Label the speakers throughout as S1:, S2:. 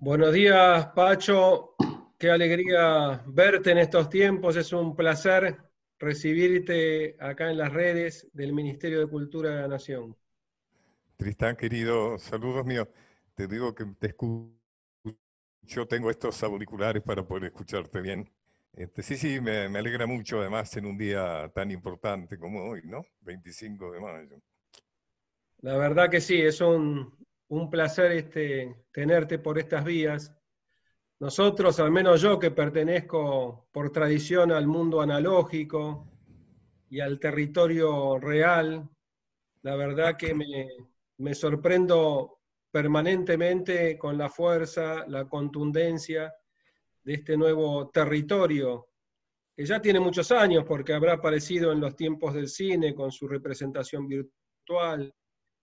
S1: Buenos días, Pacho. Qué alegría verte en estos tiempos. Es un placer recibirte acá en las redes del Ministerio de Cultura de la Nación.
S2: Tristán, querido, saludos míos. Te digo que te escucho, tengo estos auriculares para poder escucharte bien. Este, sí, sí, me alegra mucho, además, en un día tan importante como hoy, ¿no? 25 de mayo.
S1: La verdad que sí, es un, un placer este, tenerte por estas vías. Nosotros, al menos yo que pertenezco por tradición al mundo analógico y al territorio real, la verdad que me, me sorprendo permanentemente con la fuerza, la contundencia de este nuevo territorio, que ya tiene muchos años porque habrá aparecido en los tiempos del cine con su representación virtual,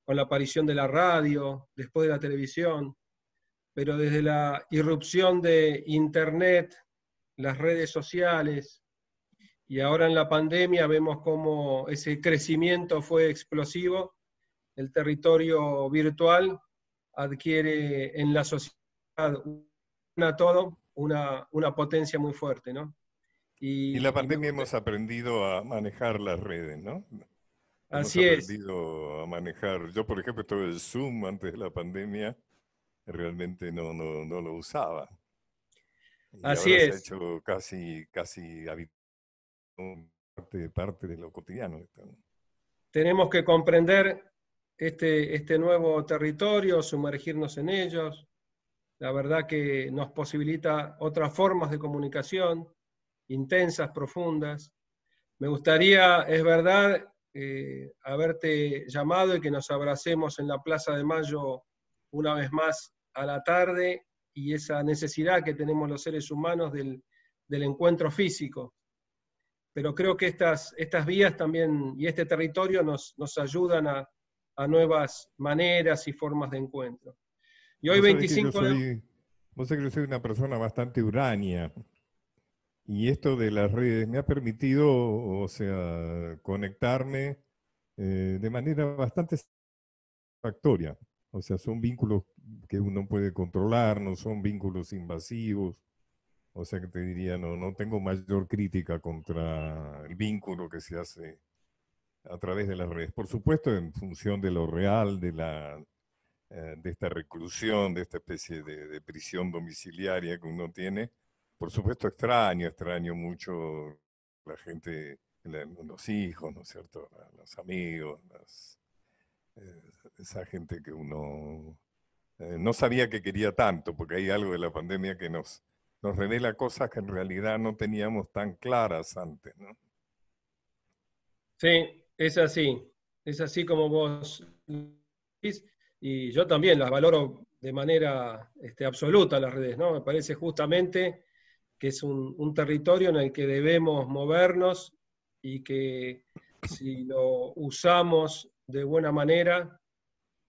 S1: con la aparición de la radio, después de la televisión, pero desde la irrupción de Internet, las redes sociales, y ahora en la pandemia vemos cómo ese crecimiento fue explosivo, el territorio virtual adquiere en la sociedad una todo, una, una potencia muy fuerte, ¿no?
S2: Y, y la pandemia hemos aprendido a manejar las redes, ¿no? Hemos Así aprendido es. a manejar. Yo, por ejemplo, todo el Zoom antes de la pandemia realmente no, no, no lo usaba. Así es. Se ha hecho casi, casi parte, parte de lo cotidiano.
S1: Tenemos que comprender este, este nuevo territorio, sumergirnos en ellos. La verdad que nos posibilita otras formas de comunicación, intensas, profundas. Me gustaría, es verdad, eh, haberte llamado y que nos abracemos en la Plaza de Mayo una vez más a la tarde y esa necesidad que tenemos los seres humanos del, encuentro físico. Pero creo que estas, estas vías también y este territorio nos, ayudan a, nuevas maneras y formas de encuentro.
S2: Y hoy 25 Vos yo soy una persona bastante uránea. Y esto de las redes me ha permitido, o sea, conectarme eh, de manera bastante satisfactoria. O sea, son vínculos que uno puede controlar, no son vínculos invasivos. O sea, que te diría, no, no tengo mayor crítica contra el vínculo que se hace a través de las redes. Por supuesto, en función de lo real, de, la, eh, de esta reclusión, de esta especie de, de prisión domiciliaria que uno tiene, por supuesto extraño, extraño mucho la gente, los hijos, ¿no es cierto? los amigos, eh, esa gente que uno eh, no sabía que quería tanto, porque hay algo de la pandemia que nos, nos revela cosas que en realidad no teníamos tan claras antes, ¿no?
S1: Sí, es así, es así como vos decís, y yo también las valoro de manera este, absoluta las redes, ¿no? Me parece justamente que es un, territorio en el que debemos movernos y que si lo usamos de buena manera,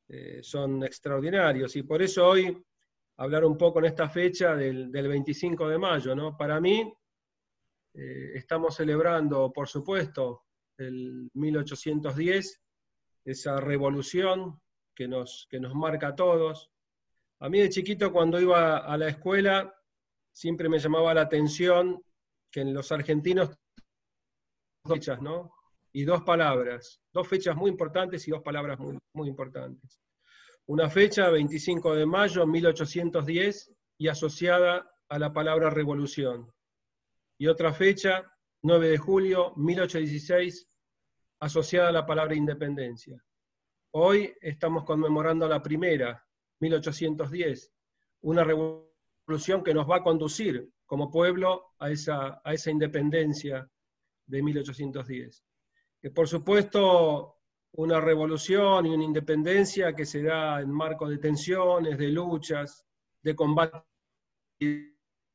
S1: eh, son extraordinarios. Y por eso hoy hablar un poco en esta fecha del, 25 de mayo. ¿no? Para mí, eh, estamos celebrando, por supuesto, el 1810, esa revolución que nos, que nos marca a todos. A mí de chiquito, cuando iba a la escuela, siempre me llamaba la atención que en los argentinos fechas, ¿no? Y dos palabras, dos fechas muy importantes y dos palabras muy, importantes. Una fecha, 25 de mayo de 1810, y asociada a la palabra revolución. Y otra fecha, 9 de julio 1816, asociada a la palabra independencia. Hoy estamos conmemorando la primera, 1810, una revolución que nos va a conducir como pueblo a esa, a esa independencia de 1810. Que por supuesto una revolución y una independencia que se da en marco de tensiones, de luchas, de combates,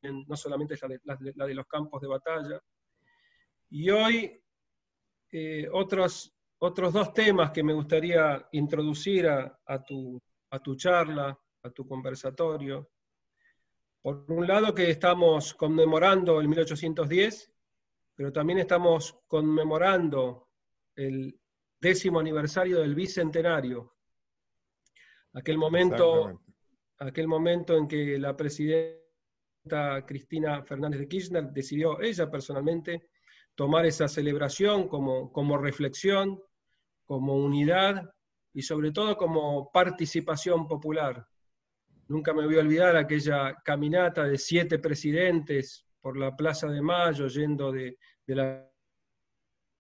S1: no solamente la de, los campos de batalla. Y hoy eh, otros, otros dos temas que me gustaría introducir a, tu, a tu charla, a tu conversatorio. Por un lado que estamos conmemorando el 1810, pero también estamos conmemorando el décimo aniversario del bicentenario, aquel momento, aquel momento en que la presidenta Cristina Fernández de Kirchner decidió ella personalmente tomar esa celebración como reflexión, como unidad y sobre todo como participación popular. Nunca me voy a olvidar aquella caminata de siete presidentes por la Plaza de Mayo, yendo de, de la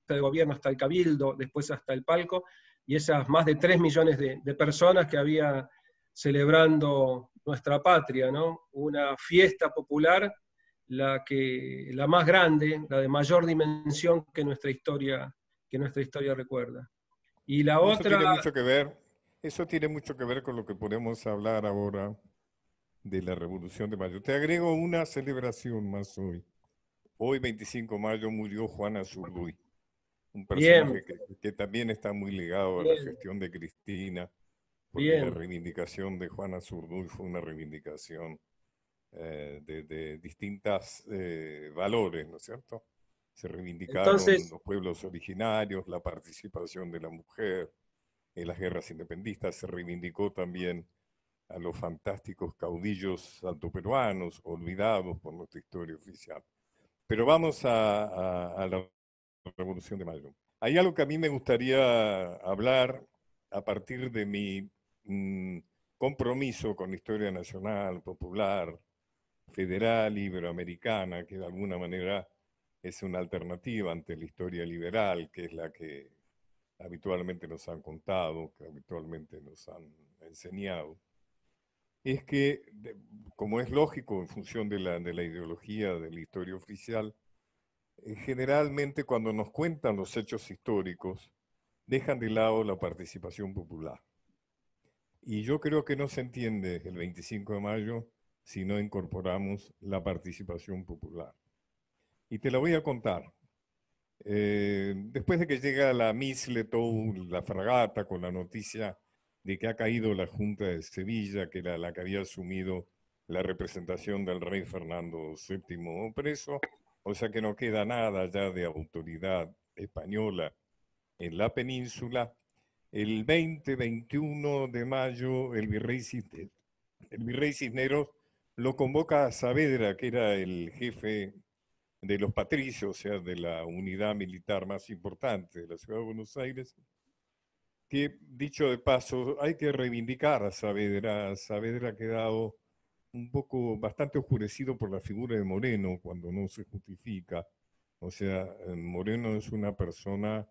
S1: de gobierno hasta el Cabildo, después hasta el palco, y esas más de tres millones de, personas que había celebrando nuestra patria, ¿no? Una fiesta popular, la, que, la más grande, la de mayor dimensión que nuestra historia, que nuestra historia recuerda. Y la otra... mucho
S2: que ver eso tiene mucho que ver con lo que podemos hablar ahora de la Revolución de Mayo. Te agrego una celebración más hoy. Hoy, 25 de mayo, murió Juana Zurduy, un personaje que, también está muy ligado a la gestión de Cristina, porque la reivindicación de Juana Zurduy fue una reivindicación eh, de, distintos distintas eh, valores, ¿no es cierto? Se reivindicaron los pueblos originarios, la participación de la mujer, en las guerras independistas, se reivindicó también a los fantásticos caudillos altoperuanos olvidados por nuestra historia oficial. Pero vamos a, la Revolución de Mayo. Hay algo que a mí me gustaría hablar a partir de mi mm, compromiso con la historia nacional, popular, federal, iberoamericana, que de alguna manera es una alternativa ante la historia liberal, que es la que habitualmente nos han contado, que habitualmente nos han enseñado, es que, como es lógico en función de la, de la ideología de la historia oficial, eh, generalmente cuando nos cuentan los hechos históricos, dejan de lado la participación popular. Y yo creo que no se entiende el 25 de mayo si no incorporamos la participación popular. Y te la voy a contar. Eh, después de que llega la Letou la fragata, con la noticia de que ha caído la Junta de Sevilla, que era la que había asumido la representación del rey Fernando VII preso, o sea que no queda nada ya de autoridad española en la península. El 20-21 de mayo, el virrey, Cisneros, el virrey Cisneros lo convoca a Saavedra, que era el jefe de los patricios, o sea, de la unidad militar más importante de la ciudad de Buenos Aires, que dicho de paso, hay que reivindicar a Saavedra. Saavedra ha quedado un poco bastante oscurecido por la figura de Moreno cuando no se justifica. O sea, eh, Moreno es una persona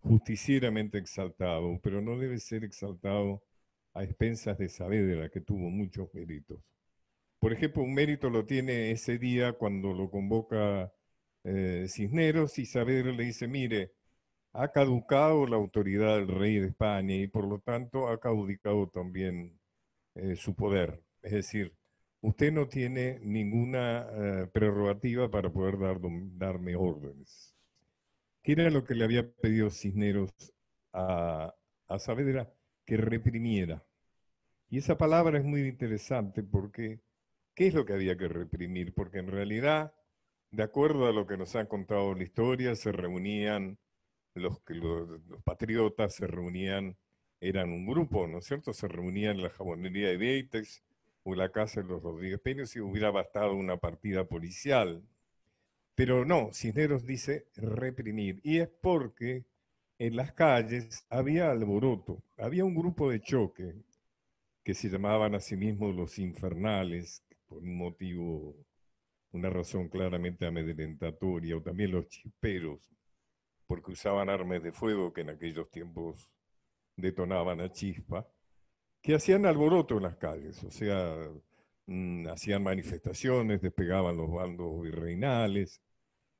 S2: justicieramente exaltado, pero no debe ser exaltado a expensas de Saavedra, que tuvo muchos méritos. Por ejemplo, un mérito lo tiene ese día cuando lo convoca eh, Cisneros y Saavedra le dice, mire, ha caducado la autoridad del rey de España y por lo tanto ha caducado también eh, su poder. Es decir, usted no tiene ninguna eh, prerrogativa para poder dar, darme órdenes. ¿Qué era lo que le había pedido Cisneros a, a Saavedra? Que reprimiera. Y esa palabra es muy interesante porque ¿Qué es lo que había que reprimir? Porque en realidad, de acuerdo a lo que nos ha contado la historia, se reunían los, los patriotas, se reunían, eran un grupo, ¿no es cierto? Se reunían en la jabonería de Beitex o la casa de los Rodríguez Peños y hubiera bastado una partida policial. Pero no, Cisneros dice reprimir. Y es porque en las calles había alboroto, había un grupo de choque que se llamaban a sí mismos los infernales, por un motivo, una razón claramente amedrentatoria, o también los chisperos, porque usaban armas de fuego que en aquellos tiempos detonaban a chispa, que hacían alboroto en las calles, o sea, mm, hacían manifestaciones, despegaban los bandos virreinales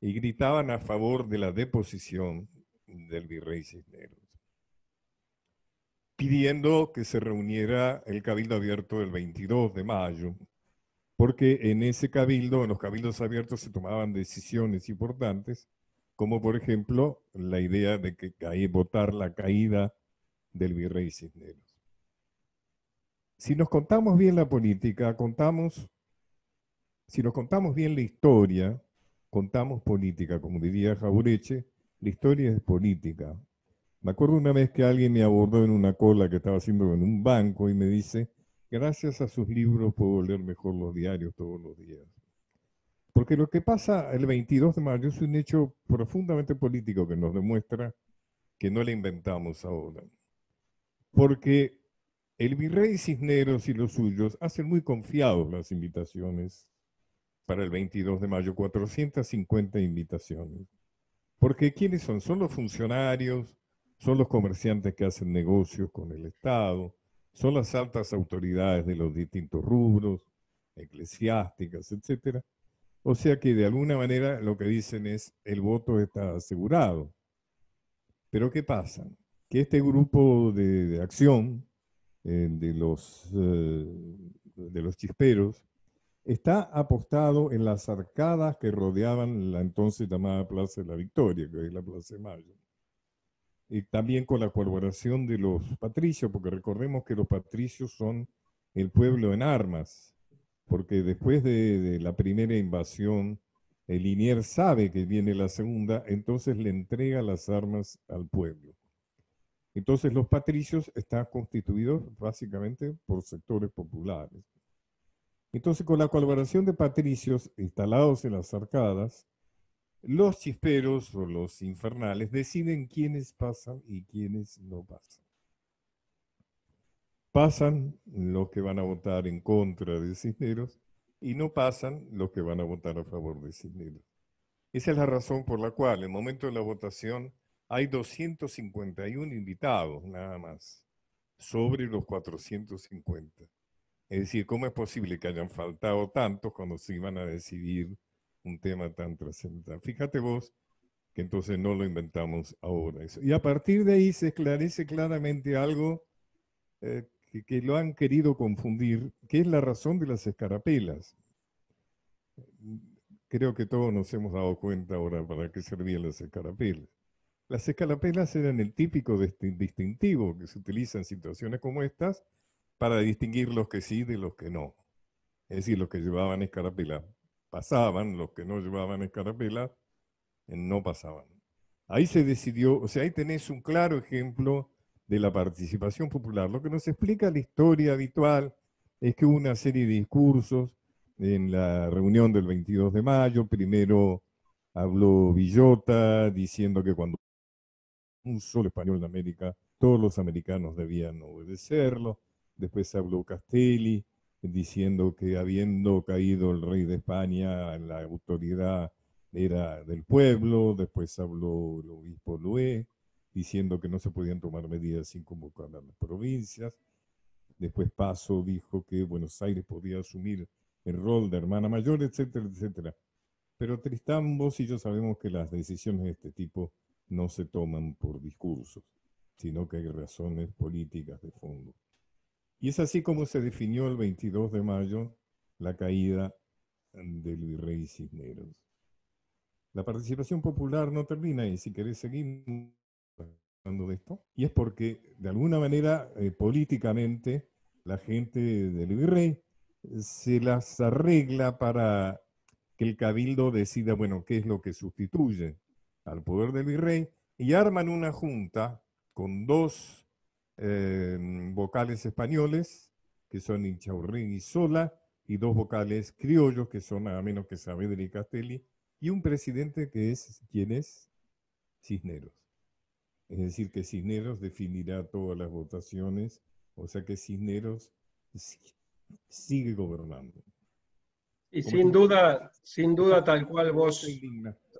S2: y gritaban a favor de la deposición del virrey Cisneros, pidiendo que se reuniera el Cabildo Abierto el 22 de mayo porque en ese cabildo, en los cabildos abiertos, se tomaban decisiones importantes, como por ejemplo la idea de que caí, votar la caída del virrey Cisneros. Si nos contamos bien la política, contamos, si nos contamos bien la historia, contamos política, como diría Jabureche, la historia es política. Me acuerdo una vez que alguien me abordó en una cola que estaba haciendo en un banco y me dice, gracias a sus libros puedo leer mejor los diarios todos los días. Porque lo que pasa el 22 de mayo es un hecho profundamente político que nos demuestra que no le inventamos ahora. Porque el virrey Cisneros y los suyos hacen muy confiados las invitaciones para el 22 de mayo, 450 invitaciones. Porque ¿quiénes son? Son los funcionarios, son los comerciantes que hacen negocios con el Estado, son las altas autoridades de los distintos rubros, eclesiásticas, etc. O sea que de alguna manera lo que dicen es el voto está asegurado. Pero ¿qué pasa? Que este grupo de, acción eh, de, los, eh, de los chisperos está apostado en las arcadas que rodeaban la entonces llamada Plaza de la Victoria, que es la Plaza de Mayo y también con la colaboración de los patricios, porque recordemos que los patricios son el pueblo en armas, porque después de, la primera invasión, el Linier sabe que viene la segunda, entonces le entrega las armas al pueblo. Entonces los patricios están constituidos básicamente por sectores populares. Entonces con la colaboración de patricios instalados en las arcadas, los chisperos o los infernales deciden quiénes pasan y quiénes no pasan. Pasan los que van a votar en contra de Cisneros y no pasan los que van a votar a favor de Cisneros. Esa es la razón por la cual en el momento de la votación hay 251 invitados nada más sobre los 450. Es decir, ¿cómo es posible que hayan faltado tantos cuando se iban a decidir un tema tan trascendental. Fíjate vos que entonces no lo inventamos ahora. Y a partir de ahí se esclarece claramente algo eh, que, que, lo han querido confundir, que es la razón de las escarapelas. Creo que todos nos hemos dado cuenta ahora para qué servían las escarapelas. Las escarapelas eran el típico distintivo que se utiliza en situaciones como estas para distinguir los que sí de los que no. Es decir, los que llevaban escarapela pasaban, los que no llevaban escarapela, eh, no pasaban. Ahí se decidió, o sea, ahí tenés un claro ejemplo de la participación popular. Lo que nos explica la historia habitual es que hubo una serie de discursos en la reunión del 22 de mayo. Primero habló Villota diciendo que cuando un solo español en América, todos los americanos debían obedecerlo. Después habló Castelli diciendo que habiendo caído el rey de España, la autoridad era del pueblo, después habló el obispo Lué, diciendo que no se podían tomar medidas sin convocar a las provincias. Después Paso dijo que Buenos Aires podía asumir el rol de hermana mayor, etcétera, etcétera. Pero Tristán, vos y yo sabemos que las decisiones de este tipo no se toman por discursos, sino que hay razones políticas de fondo. Y es así como se definió el 22 de mayo la caída del virrey Cisneros. La participación popular no termina y si querés seguimos hablando de esto, y es porque de alguna manera eh, políticamente la gente del virrey se las arregla para que el cabildo decida, bueno, qué es lo que sustituye al poder del virrey, y arman una junta con dos Em, vocales españoles, que son Inchaurrín y Sola, y dos vocales criollos, que son nada menos que Saavedra y Castelli, y un presidente que es, ¿quién Cisneros. Es decir, que Cisneros definirá todas las votaciones, o sea que Cisneros sigue gobernando. Y sin duda, sin duda tal cual vos...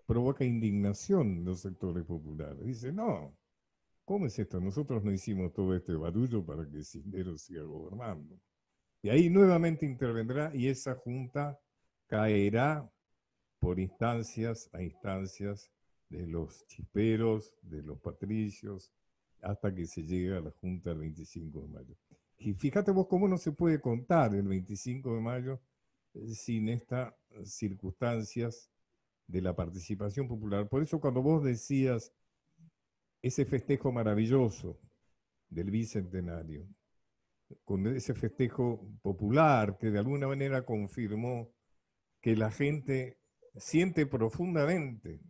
S2: provoca indignación en los sectores populares. Dice, no, ¿Cómo es esto? Nosotros no hicimos todo este barullo para que Cisneros siga gobernando. Y ahí nuevamente intervendrá y esa junta caerá por instancias a instancias de los chisperos, de los patricios, hasta que se llegue a la junta el 25 de mayo. Y fíjate vos cómo no se puede contar el 25 de mayo eh, sin estas circunstancias de la participación popular. Por eso cuando vos decías ese festejo maravilloso del Bicentenario, con ese festejo popular que de alguna manera confirmó que la gente siente profundamente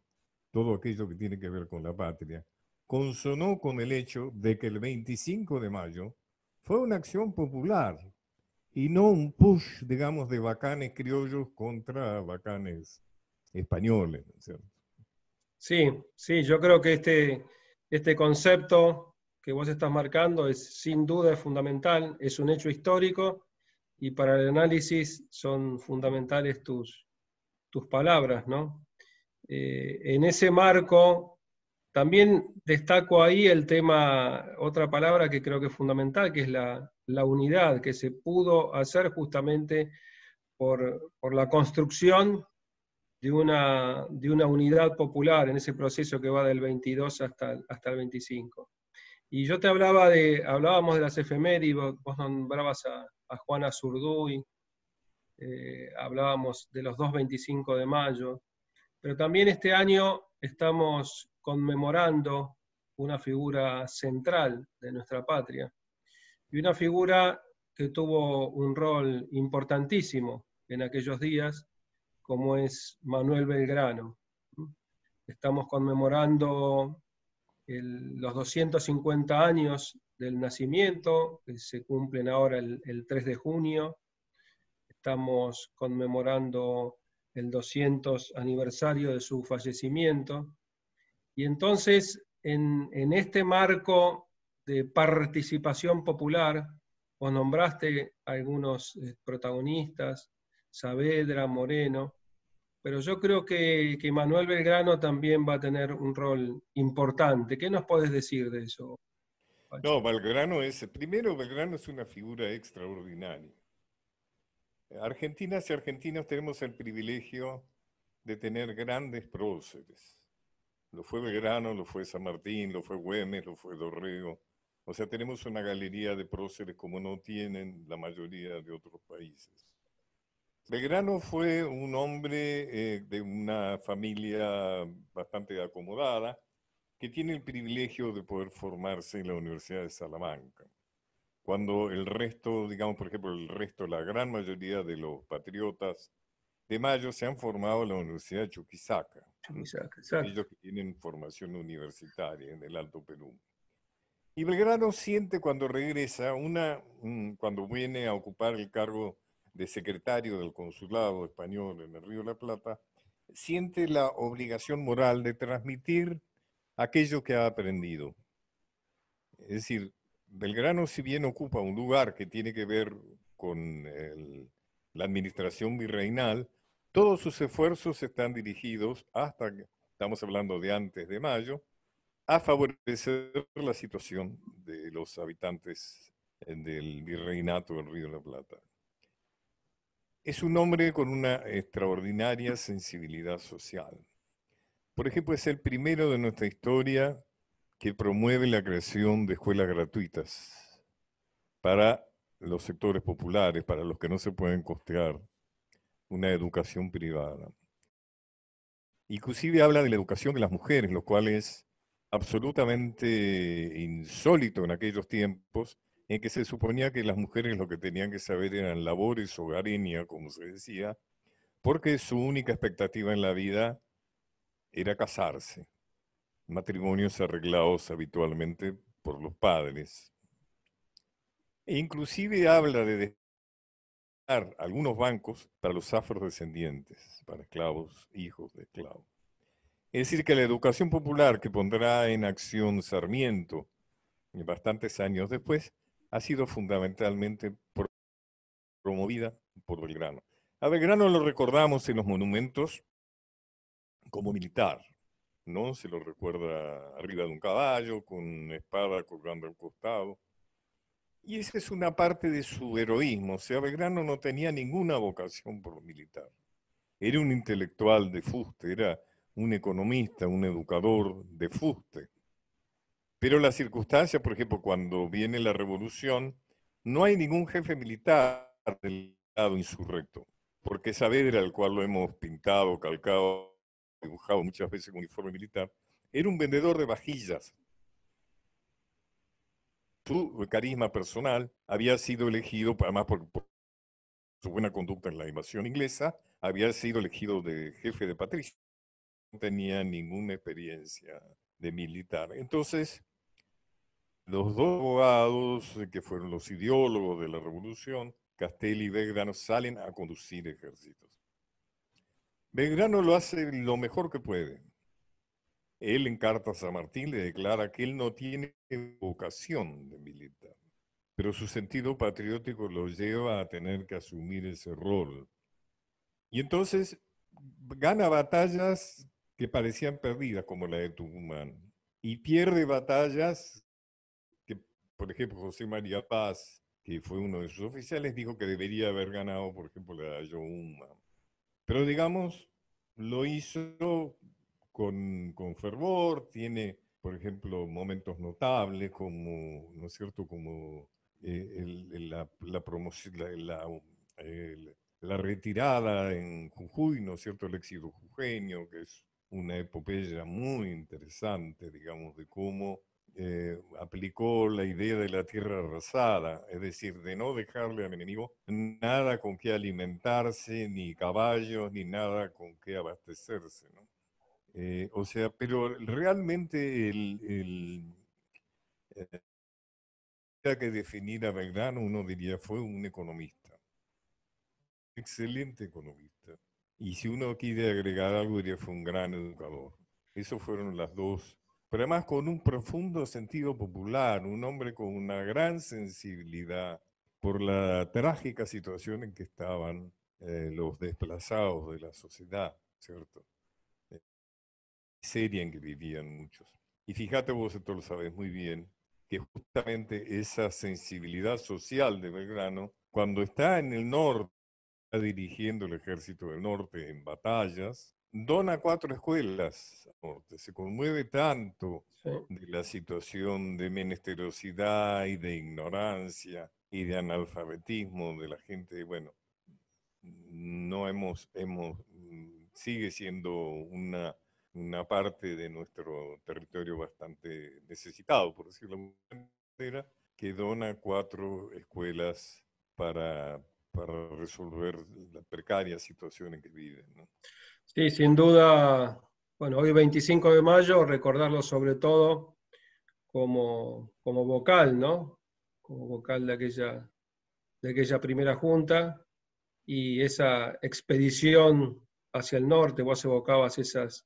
S2: todo aquello que tiene que ver con la patria, consonó con el hecho de que el 25 de mayo fue una acción popular y no un push, digamos, de bacanes criollos contra bacanes españoles. Sí, sí, yo creo
S1: que este, este concepto que vos estás marcando es sin duda fundamental, es un hecho histórico y para el análisis son fundamentales tus, tus palabras, ¿no? Eh, en ese marco, también destaco ahí el tema, otra palabra que creo que es fundamental, que es la, unidad, que se pudo hacer justamente por, por la construcción de una, de una unidad popular en ese proceso que va del 22 hasta, hasta el 25. Y yo te hablaba de, hablábamos de las efemérides, vos nombrabas a, Juana Zurduy, eh, hablábamos de los 25 de mayo, pero también este año estamos conmemorando una figura central de nuestra patria y una figura que tuvo un rol importantísimo en aquellos días como es Manuel Belgrano. Estamos conmemorando los 250 años del nacimiento, que se cumplen ahora el, 3 de junio. Estamos conmemorando el 200 aniversario de su fallecimiento. Y entonces, en, este marco de participación popular, vos nombraste algunos eh, protagonistas, Saavedra, Moreno, pero yo creo que, Manuel Belgrano también va a tener un rol importante. ¿Qué nos puedes decir de eso?
S2: No, Belgrano es, primero Belgrano es una figura extraordinaria. Argentinas y argentinos tenemos el privilegio de tener grandes próceres. Lo fue Belgrano, lo fue San Martín, lo fue Güemes, lo fue Dorrego. O sea, tenemos una galería de próceres como no tienen la mayoría de otros países. Belgrano fue un hombre eh, de una familia bastante acomodada que tiene el privilegio de poder formarse en la Universidad de Salamanca. Cuando el resto, digamos, por ejemplo, el resto, la gran mayoría de los patriotas de Mayo se han formado en la Universidad de Chuquisaca. Chuquisaca Ellos que tienen formación universitaria en el Alto Perú. Y Belgrano siente cuando regresa, una, mm, cuando viene a ocupar el cargo de secretario del Consulado Español en el Río de la Plata, siente la obligación moral de transmitir aquello que ha aprendido. Es decir, Belgrano, si bien ocupa un lugar que tiene que ver con la administración virreinal, todos sus esfuerzos están dirigidos, hasta, estamos hablando de antes de mayo, a favorecer la situación de los habitantes eh, del virreinato del Río de la Plata. Es un hombre con una extraordinaria sensibilidad social. Por ejemplo, es el primero de nuestra historia que promueve la creación de escuelas gratuitas para los sectores populares, para los que no se pueden costear una educación privada. Inclusive habla de la educación de las mujeres, lo cual es absolutamente insólito en aquellos tiempos, en que se suponía que las mujeres lo que tenían que saber eran labores hogareñas, como se decía, porque su única expectativa en la vida era casarse. Matrimonios arreglados habitualmente por los padres. E inclusive habla de dejar algunos bancos para los afrodescendientes, para esclavos, hijos de esclavos. Es decir, que la educación popular que pondrá en acción Sarmiento bastantes años después, ha sido fundamentalmente promovida por Belgrano. A Belgrano lo recordamos en los monumentos como militar, ¿no? Se lo recuerda arriba de un caballo, con una espada colgando al costado. Y esa es una parte de su heroísmo. O sea, Belgrano no tenía ninguna vocación por militar. Era un intelectual de fuste, era un economista, un educador de fuste. Pero las circunstancias, por ejemplo, cuando viene la revolución, no hay ningún jefe militar del lado insurrecto, porque Saavedra, al cual lo hemos pintado, calcado, dibujado muchas veces con uniforme militar, era un vendedor de vajillas. Su carisma personal había sido elegido, además por, su buena conducta en la invasión inglesa, había sido elegido de jefe de patricio. No tenía ninguna experiencia de militar. Entonces, los dos abogados eh, que fueron los ideólogos de la revolución, Castelli y Belgrano, salen a conducir ejércitos. Belgrano lo hace lo mejor que puede. Él en carta a San Martín le declara que él no tiene vocación de militar, pero su sentido patriótico lo lleva a tener que asumir ese rol. Y entonces gana batallas que parecían perdidas, como la de Tucumán, y pierde batallas por ejemplo, José María Paz, que fue uno de sus oficiales, dijo que debería haber ganado, por ejemplo, la Yohuma. Pero digamos, lo hizo con, fervor, tiene, por ejemplo, momentos notables como, ¿no es cierto?, como eh, la, la, um, la, retirada en Jujuy, ¿no es cierto?, el éxito jujeño, que es una epopeya muy interesante, digamos, de cómo eh, aplicó la idea de la tierra arrasada, es decir, de no dejarle al enemigo nada con qué alimentarse, ni caballos, ni nada con qué abastecerse. Eh, o sea, pero realmente el, el eh, que definir a Belgrano, uno diría, fue un economista, excelente economista. Y si uno quiere agregar algo, diría, fue un gran educador. Esas fueron las dos pero además con un profundo sentido popular, un hombre con una gran sensibilidad por la trágica situación en que estaban eh, los desplazados de la sociedad, ¿cierto? Eh, miseria en que vivían muchos. Y fíjate vos, esto lo sabes muy bien, que justamente esa sensibilidad social de Belgrano, cuando está en el norte, dirigiendo el ejército del norte en batallas, dona cuatro escuelas, se conmueve tanto de la situación de menesterosidad y de ignorancia y de analfabetismo de la gente, bueno, no hemos, hemos mm, sigue siendo una, una parte de nuestro territorio bastante necesitado, por decirlo de manera, que dona cuatro escuelas para, resolver la precaria situación en que viven.
S1: Sí, sin duda, bueno, hoy 25 de mayo, recordarlo sobre todo como, vocal, ¿no? Como vocal de aquella, de aquella primera junta y esa expedición hacia el norte, vos evocabas esas,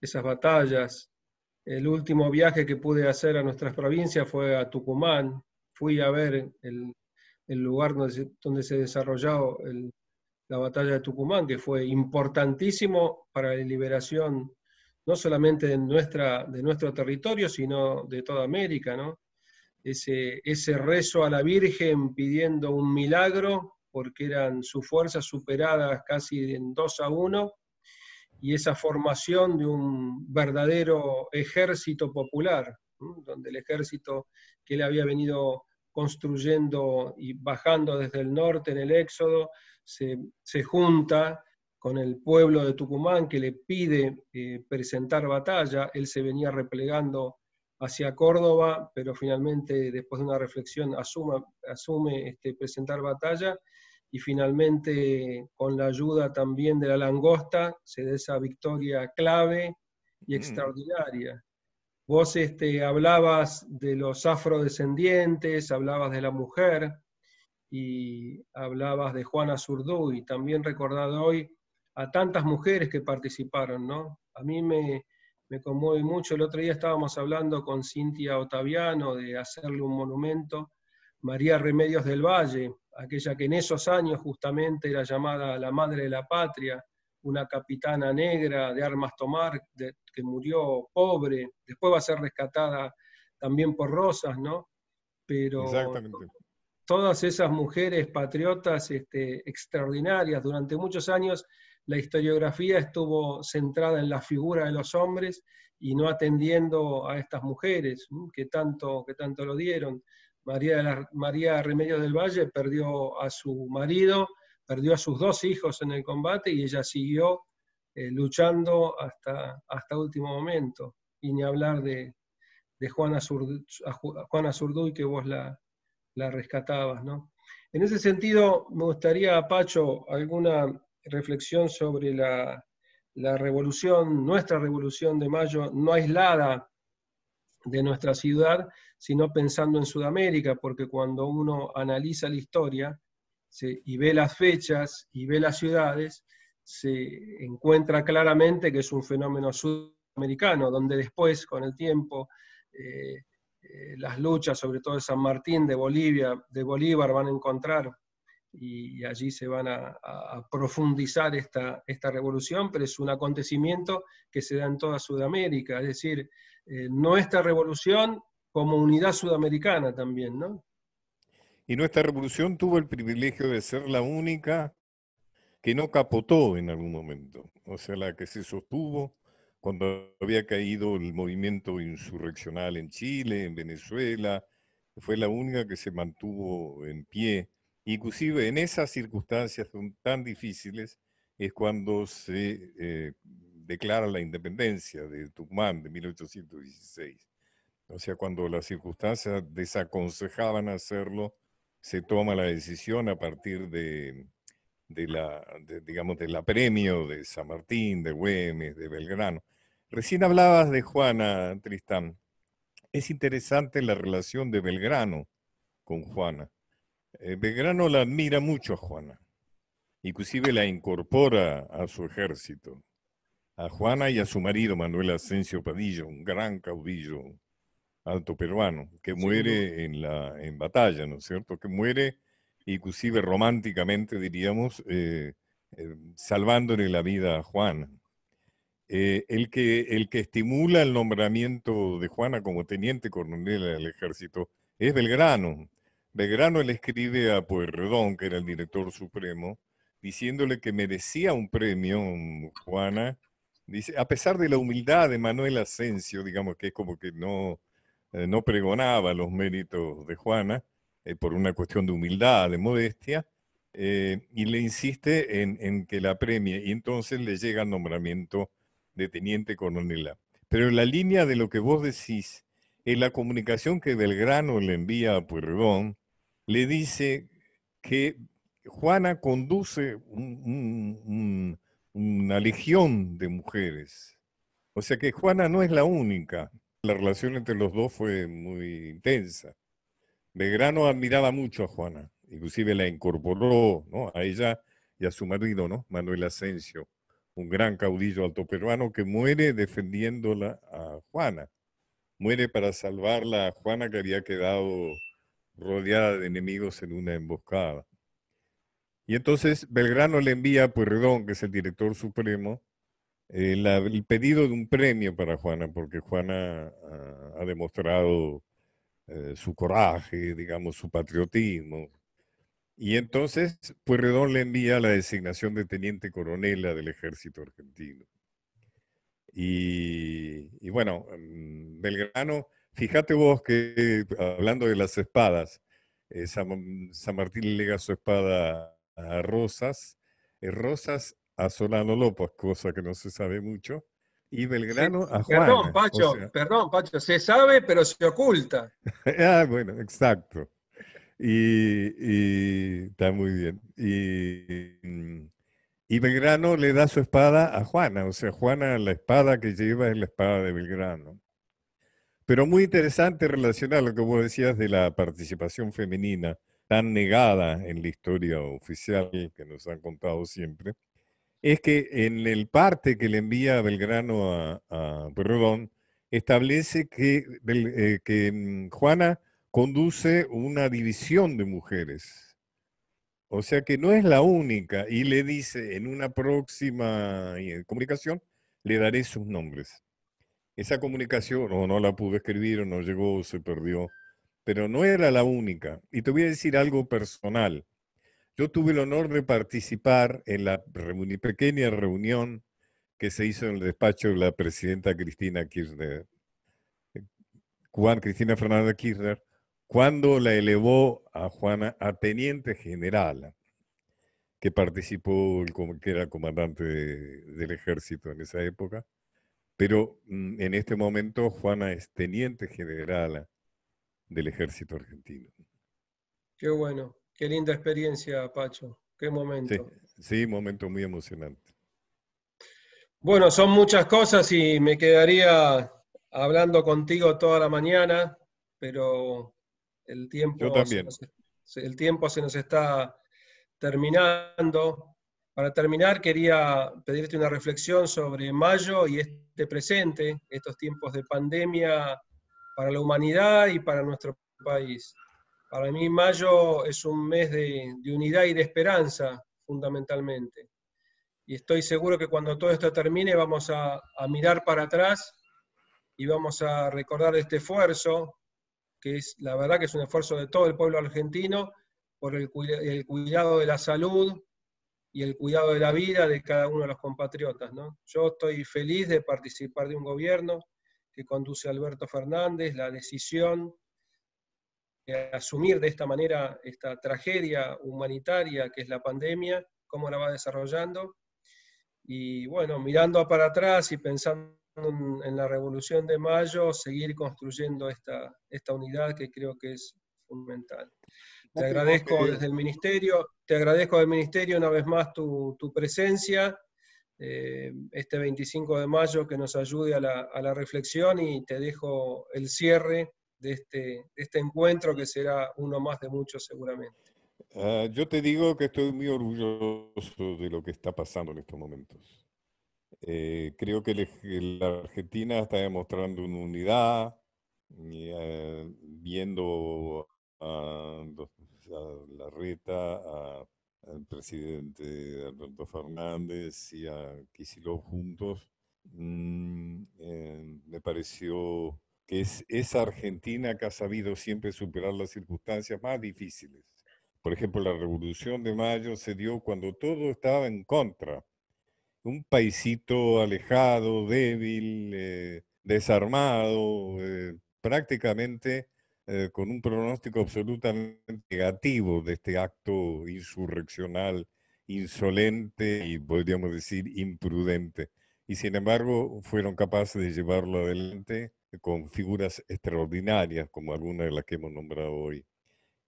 S1: esas batallas. El último viaje que pude hacer a nuestras provincias fue a Tucumán. Fui a ver el, lugar donde se, donde se desarrolló el, la batalla de Tucumán, que fue importantísimo para la liberación no solamente de, nuestra, de nuestro territorio, sino de toda América, ¿no? Ese, rezo a la Virgen pidiendo un milagro, porque eran sus fuerzas superadas casi en dos a uno, y esa formación de un verdadero ejército popular, donde el ejército que le había venido construyendo y bajando desde el norte en el Éxodo, se, junta con el pueblo de Tucumán que le pide eh, presentar batalla. Él se venía replegando hacia Córdoba, pero finalmente, después de una reflexión, asume este, presentar batalla y finalmente, con la ayuda también de la langosta, se da esa victoria clave y mm. extraordinaria. Vos este, hablabas de los afrodescendientes, hablabas de la mujer, y hablabas de Juana Zurdú y también recordado hoy a tantas mujeres que participaron, ¿no? A mí me, me conmueve mucho. El otro día estábamos hablando con Cintia Otaviano de hacerle un monumento. María Remedios del Valle, aquella que en esos años justamente era llamada la Madre de la Patria, una capitana negra de armas tomar que murió pobre, después va a ser rescatada también por Rosas, ¿no? Pero Exactamente todas esas mujeres patriotas este, extraordinarias. Durante muchos años la historiografía estuvo centrada en la figura de los hombres y no atendiendo a estas mujeres que tanto, que tanto lo dieron. María, Remedio María Remedios del Valle perdió a su marido, perdió a sus dos hijos en el combate y ella siguió eh, luchando hasta, hasta último momento. Y ni hablar de, Juana, Juana Zurduy, que vos la, la rescatabas, ¿no? En ese sentido, me gustaría, Pacho, alguna reflexión sobre la, revolución, nuestra revolución de mayo, no aislada de nuestra ciudad, sino pensando en Sudamérica, porque cuando uno analiza la historia y ve las fechas y ve las ciudades, se encuentra claramente que es un fenómeno sudamericano, donde después, con el tiempo, eh, eh, las luchas, sobre todo de San Martín, de Bolivia, de Bolívar, van a encontrar y, allí se van a, profundizar esta, revolución, pero es un acontecimiento que se da en toda Sudamérica, es decir, eh, nuestra revolución como unidad sudamericana también, ¿no?
S2: Y nuestra revolución tuvo el privilegio de ser la única que no capotó en algún momento, o sea, la que se sostuvo cuando había caído el movimiento insurreccional en Chile, en Venezuela, fue la única que se mantuvo en pie. Inclusive en esas circunstancias tan difíciles es cuando se eh, declara la independencia de Tucumán de 1816. O sea, cuando las circunstancias desaconsejaban hacerlo, se toma la decisión a partir de, la, digamos, del apremio de San Martín, de Güemes, de Belgrano. Recién hablabas de Juana, Tristán. Es interesante la relación de Belgrano con Juana. Eh, Belgrano la admira mucho a Juana. Inclusive la incorpora a su ejército. A Juana y a su marido, Manuel Asensio Padillo, un gran caudillo alto peruano, que muere en, la, en batalla, ¿no es cierto? Que muere, inclusive románticamente, diríamos, eh, eh, salvándole la vida a Juana. Eh, el, que, el que estimula el nombramiento de Juana como teniente coronel del ejército es Belgrano. Belgrano le escribe a Pueyrredón, que era el director supremo, diciéndole que merecía un premio, mm, Juana, dice, a pesar de la humildad de Manuel Asensio, digamos que es como que no, eh, no pregonaba los méritos de Juana, eh, por una cuestión de humildad, de modestia, y le insiste en, en, que la premie, y entonces le llega el nombramiento de teniente coronela. Pero en la línea de lo que vos decís, en la comunicación que Belgrano le envía a Pueyrredón, le dice que Juana conduce una legión de mujeres. O sea que Juana no es la única. La relación entre los dos fue muy intensa. Belgrano admiraba mucho a Juana, inclusive la incorporó ¿no? a ella y a su marido, ¿no? Manuel Asensio un gran caudillo alto peruano, que muere defendiéndola a Juana. Muere para salvarla a Juana que había quedado rodeada de enemigos en una emboscada. Y entonces Belgrano le envía a Puerredón, que es el director supremo, eh, el pedido de un premio para Juana, porque Juana ah, ha demostrado eh, su coraje, digamos, su patriotismo, y entonces Pueyrredón le envía la designación de teniente coronela del ejército argentino. Y, bueno, mm, Belgrano, fíjate vos que hablando de las espadas, eh, mm, San, Martín le lega su espada a Rosas, eh, Rosas a Solano López, cosa que no se sabe mucho, y Belgrano a Pacho,
S1: perdón, Pacho, se sabe, pero se oculta.
S2: ah, bueno, exacto. Y, está muy bien. Mm, y, Belgrano le da su espada a Juana, o sea, Juana la espada que lleva es la espada de Belgrano. Pero muy interesante relacionar a lo que vos decías de la participación femenina, tan negada en la historia oficial que nos han contado siempre, es que en el parte que le envía Belgrano a, a establece que, eh, que mm, Juana conduce una división de mujeres. O sea que no es la única y le dice en una próxima eh, comunicación, le daré sus nombres. Esa comunicación o no la pude escribir o no llegó o se perdió, pero no era la única. Y te voy a decir algo personal. Yo tuve el honor de participar en la pequeña reunión que se hizo en el despacho de la presidenta Cristina Kirchner, eh, Juan Cristina Fernández Kirchner, cuando la elevó a Juana a teniente general, que participó, que era comandante del ejército en esa época, pero mm, en este momento Juana es teniente general del ejército argentino. Qué bueno, qué linda experiencia, Pacho, qué momento. Sí, sí momento muy emocionante.
S1: Bueno, son muchas cosas y me quedaría hablando contigo toda la mañana, pero el tiempo, Se el tiempo se nos está terminando. Para terminar, quería pedirte una reflexión sobre mayo y este presente, estos tiempos de pandemia para la humanidad y para nuestro país. Para mí, mayo es un mes de, unidad y de esperanza, fundamentalmente. Y estoy seguro que cuando todo esto termine vamos a mirar para atrás y vamos a recordar este esfuerzo que es la verdad que es un esfuerzo de todo el pueblo argentino por el, cuidado de la salud y el cuidado de la vida de cada uno de los compatriotas. ¿no? Yo estoy feliz de participar de un gobierno que conduce Alberto Fernández, la decisión de asumir de esta manera esta tragedia humanitaria que es la pandemia, cómo la va desarrollando. Y bueno, mirando para atrás y pensando en la Revolución de Mayo seguir construyendo esta, esta unidad que creo que es fundamental.
S2: Te agradezco desde el
S1: Ministerio, te agradezco del Ministerio una vez más tu, presencia eh, este 25 de mayo que nos ayude a la, reflexión y te dejo el cierre de este, este encuentro que será uno más de muchos seguramente.
S2: Ah, yo te digo que estoy muy orgulloso de lo que está pasando en estos momentos. Eh, creo que la Argentina está demostrando una unidad, eh, viendo a, a la reta, al presidente Alberto Fernández y a Kicillof juntos, mm, eh, me pareció que es esa Argentina que ha sabido siempre superar las circunstancias más difíciles. Por ejemplo, la Revolución de Mayo se dio cuando todo estaba en contra un paisito alejado, débil, eh, desarmado, eh, prácticamente eh, con un pronóstico absolutamente negativo de este acto insurreccional, insolente y podríamos decir imprudente. Y sin embargo fueron capaces de llevarlo adelante con figuras extraordinarias como alguna de las que hemos nombrado hoy.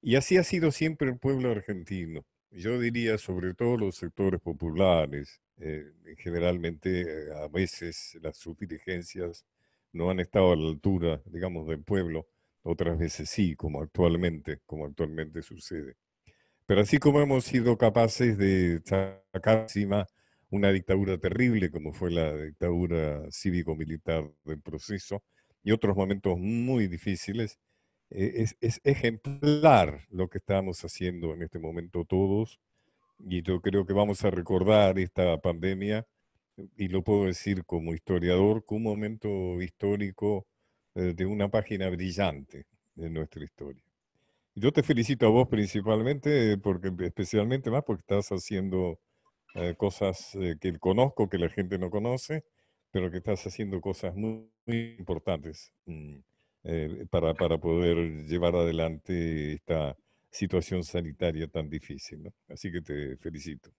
S2: Y así ha sido siempre el pueblo argentino yo diría sobre todo los sectores populares. Eh, generalmente eh, a veces las subdirigencias no han estado a la altura, digamos, del pueblo, otras veces sí, como actualmente, como actualmente sucede. Pero así como hemos sido capaces de sacar encima una dictadura terrible como fue la dictadura cívico-militar del proceso y otros momentos muy difíciles, eh, es, ejemplar lo que estamos haciendo en este momento todos. Y yo creo que vamos a recordar esta pandemia, y lo puedo decir como historiador, como un momento histórico eh, de una página brillante de nuestra historia. Yo te felicito a vos principalmente, eh, porque, especialmente más porque estás haciendo cosas que conozco, que la gente no conoce, pero que estás haciendo cosas muy, importantes. Mm, eh, para, para, poder llevar adelante esta situación sanitaria tan difícil. Así que te felicito.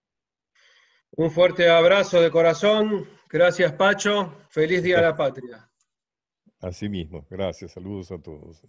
S1: Un fuerte abrazo de corazón. Gracias, Pacho. Feliz Día a la Patria.
S2: Así mismo. Gracias. Saludos a todos.